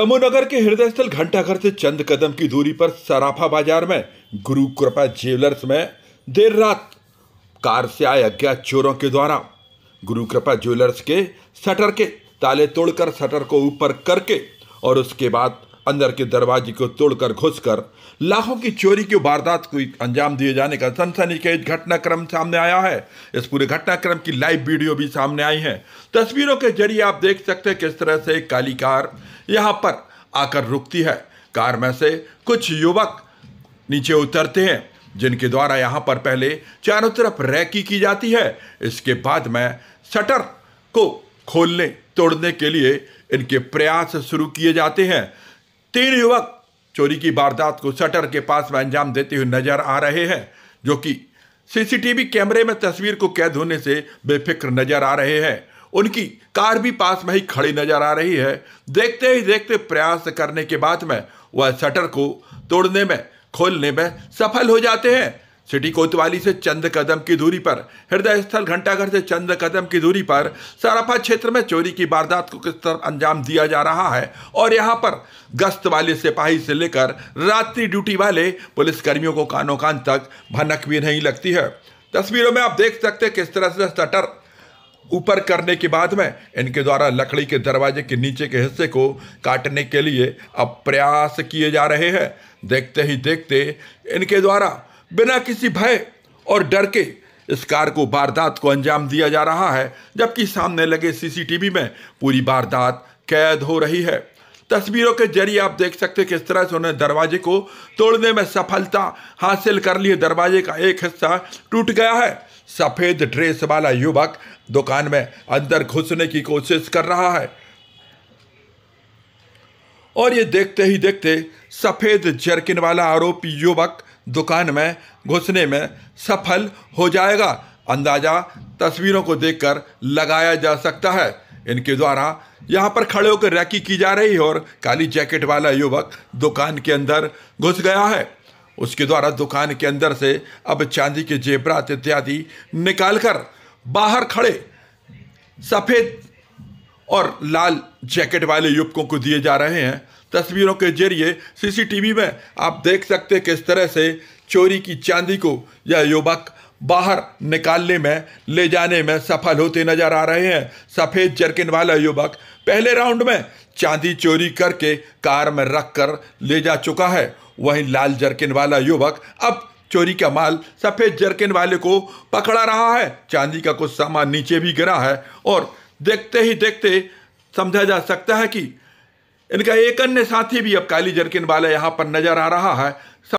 दमोनगर के हृदय स्थल घंटाघर से चंद कदम की दूरी पर सराफा बाजार में गुरु कृपा ज्वेलर्स में देर रात कार से आए अज्ञात चोरों के द्वारा गुरु कृपा ज्वेलर्स के शटर के ताले तोड़कर शटर को ऊपर करके और उसके बाद अंदर के दरवाजे को तोड़कर घुसकर लाखों की चोरी की वारदात को अंजाम दिए जाने का सनसनीखेज घटनाक्रम सामने आया है इस पूरे घटनाक्रम की लाइव वीडियो भी सामने आई है तस्वीरों के जरिए आप देख सकते हैं किस तरह से काली कार यहाँ पर आकर रुकती है कार में से कुछ युवक नीचे उतरते हैं जिनके द्वारा यहाँ पर पहले चारों तरफ रैकी की जाती है इसके बाद में शटर को खोलने तोड़ने के लिए इनके प्रयास शुरू किए जाते हैं तीन युवक चोरी की वारदात को शटर के पास में अंजाम देते हुए नजर आ रहे हैं जो कि सीसीटीवी कैमरे में तस्वीर को कैद होने से बेफिक्र नजर आ रहे हैं उनकी कार भी पास में ही खड़ी नजर आ रही है देखते ही देखते प्रयास करने के बाद में वह शटर को तोड़ने में खोलने में सफल हो जाते हैं सिटी कोतवाली से चंद कदम की दूरी पर हृदय स्थल घंटाघर से चंद कदम की दूरी पर सराफा क्षेत्र में चोरी की वारदात को किस तरह अंजाम दिया जा रहा है और यहाँ पर गश्त वाले सिपाही से लेकर रात्रि ड्यूटी वाले पुलिसकर्मियों को कानों कान तक भनक भी नहीं लगती है तस्वीरों में आप देख सकते हैं किस तरह से शटर ऊपर करने के बाद में इनके द्वारा लकड़ी के दरवाजे के नीचे के हिस्से को काटने के लिए अब प्रयास किए जा रहे हैं देखते ही देखते इनके द्वारा बिना किसी भय और डर के इस कार को वारदात को अंजाम दिया जा रहा है जबकि सामने लगे सीसीटीवी में पूरी वारदात कैद हो रही है तस्वीरों के जरिए आप देख सकते हैं किस तरह से उन्होंने दरवाजे को तोड़ने में सफलता हासिल कर ली दरवाजे का एक हिस्सा टूट गया है सफ़ेद ड्रेस वाला युवक दुकान में अंदर घुसने की कोशिश कर रहा है और ये देखते ही देखते सफ़ेद जर्किन वाला आरोपी युवक दुकान में घुसने में सफल हो जाएगा अंदाज़ा तस्वीरों को देखकर लगाया जा सकता है इनके द्वारा यहाँ पर खड़े होकर रैकी की जा रही है और काली जैकेट वाला युवक दुकान के अंदर घुस गया है उसके द्वारा दुकान के अंदर से अब चांदी के जेबरात इत्यादि निकालकर बाहर खड़े सफ़ेद और लाल जैकेट वाले युवकों को दिए जा रहे हैं तस्वीरों के जरिए सीसीटीवी में आप देख सकते हैं किस तरह से चोरी की चांदी को यह युवक बाहर निकालने में ले जाने में सफल होते नजर आ रहे हैं सफ़ेद जर्किन वाला युवक पहले राउंड में चांदी चोरी करके कार में रख कर ले जा चुका है वहीं लाल जर्किन वाला युवक अब चोरी का माल सफ़ेद जर्किन वाले को पकड़ा रहा है चांदी का कुछ सामान नीचे भी गिरा है और देखते ही देखते समझा जा सकता है कि इनका एक अन्य साथी भी अब काली जरकिन वाला यहाँ पर नजर आ रहा है